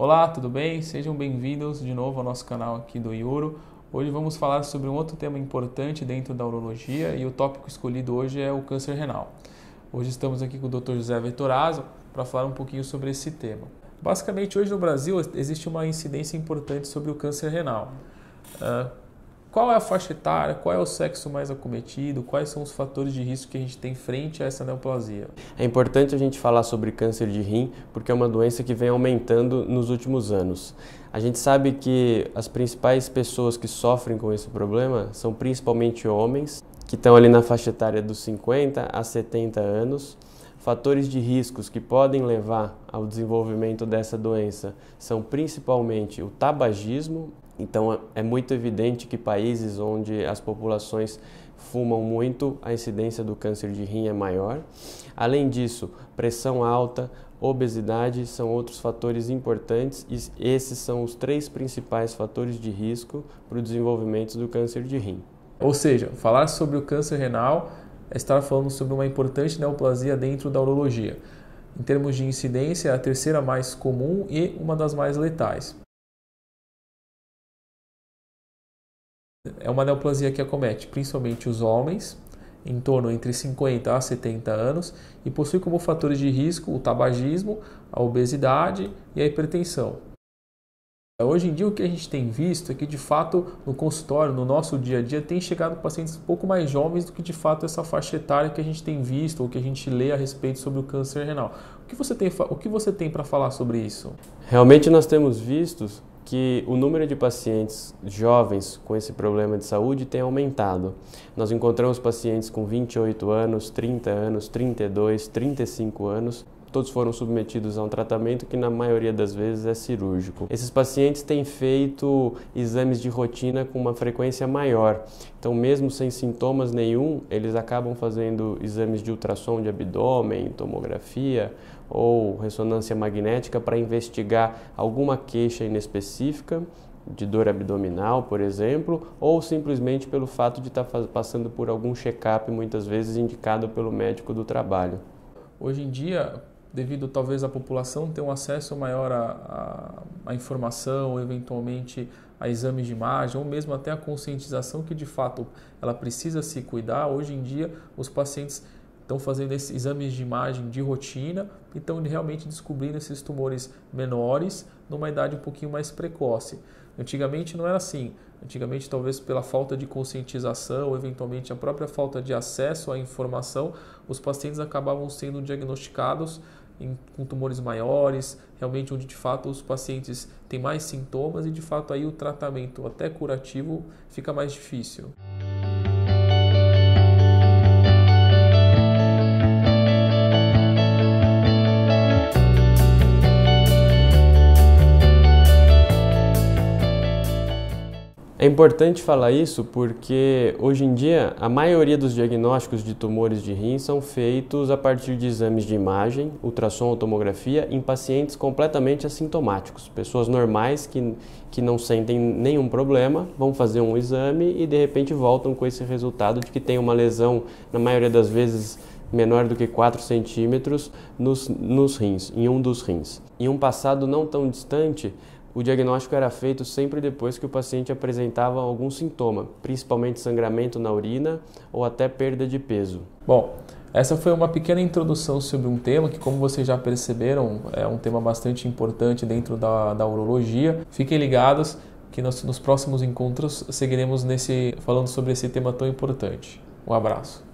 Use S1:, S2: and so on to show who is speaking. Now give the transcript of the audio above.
S1: Olá, tudo bem? Sejam bem-vindos de novo ao nosso canal aqui do Iuro. Hoje vamos falar sobre um outro tema importante dentro da urologia e o tópico escolhido hoje é o câncer renal. Hoje estamos aqui com o Dr. José Vetorazzo para falar um pouquinho sobre esse tema. Basicamente, hoje no Brasil existe uma incidência importante sobre o câncer renal. Uh, qual é a faixa etária? Qual é o sexo mais acometido? Quais são os fatores de risco que a gente tem frente
S2: a essa neoplasia? É importante a gente falar sobre câncer de rim porque é uma doença que vem aumentando nos últimos anos. A gente sabe que as principais pessoas que sofrem com esse problema são principalmente homens, que estão ali na faixa etária dos 50 a 70 anos. Fatores de riscos que podem levar ao desenvolvimento dessa doença são principalmente o tabagismo então é muito evidente que países onde as populações fumam muito, a incidência do câncer de rim é maior. Além disso, pressão alta, obesidade são outros fatores importantes e esses são os três principais fatores de risco para o desenvolvimento do câncer de rim. Ou seja, falar sobre o câncer renal é estar falando sobre uma
S1: importante neoplasia dentro da urologia. Em termos de incidência, é a terceira mais comum e uma das mais letais. É uma neoplasia que acomete principalmente os homens, em torno entre 50 a 70 anos, e possui como fatores de risco o tabagismo, a obesidade e a hipertensão. Hoje em dia o que a gente tem visto é que de fato no consultório, no nosso dia a dia, tem chegado pacientes um pouco mais jovens do que de fato essa faixa etária que a gente tem visto ou que a gente lê a respeito sobre o câncer renal. O que você tem, o que você tem para falar sobre isso?
S2: Realmente nós temos vistos que o número de pacientes jovens com esse problema de saúde tem aumentado. Nós encontramos pacientes com 28 anos, 30 anos, 32, 35 anos. Todos foram submetidos a um tratamento que, na maioria das vezes, é cirúrgico. Esses pacientes têm feito exames de rotina com uma frequência maior. Então, mesmo sem sintomas nenhum, eles acabam fazendo exames de ultrassom de abdômen, tomografia, ou ressonância magnética para investigar alguma queixa inespecífica de dor abdominal, por exemplo, ou simplesmente pelo fato de estar tá passando por algum check-up, muitas vezes indicado pelo médico do trabalho.
S1: Hoje em dia, devido talvez à população ter um acesso maior à, à informação, eventualmente a exames de imagem, ou mesmo até a conscientização que de fato ela precisa se cuidar, hoje em dia os pacientes estão fazendo esses exames de imagem de rotina e estão realmente descobrindo esses tumores menores numa idade um pouquinho mais precoce. Antigamente não era assim. Antigamente, talvez pela falta de conscientização, ou eventualmente a própria falta de acesso à informação, os pacientes acabavam sendo diagnosticados em, com tumores maiores, realmente onde de fato os pacientes têm mais sintomas e de fato aí o tratamento até curativo fica mais difícil.
S2: É importante falar isso porque hoje em dia a maioria dos diagnósticos de tumores de rim são feitos a partir de exames de imagem, ultrassom ou tomografia em pacientes completamente assintomáticos. Pessoas normais que, que não sentem nenhum problema vão fazer um exame e de repente voltam com esse resultado de que tem uma lesão, na maioria das vezes menor do que 4 centímetros, nos, nos rins, em um dos rins. Em um passado não tão distante, o diagnóstico era feito sempre depois que o paciente apresentava algum sintoma, principalmente sangramento na urina ou até perda de peso.
S1: Bom, essa foi uma pequena introdução sobre um tema que, como vocês já perceberam, é um tema bastante importante dentro da, da urologia. Fiquem ligados que nós, nos próximos encontros seguiremos nesse, falando sobre esse tema tão importante. Um abraço.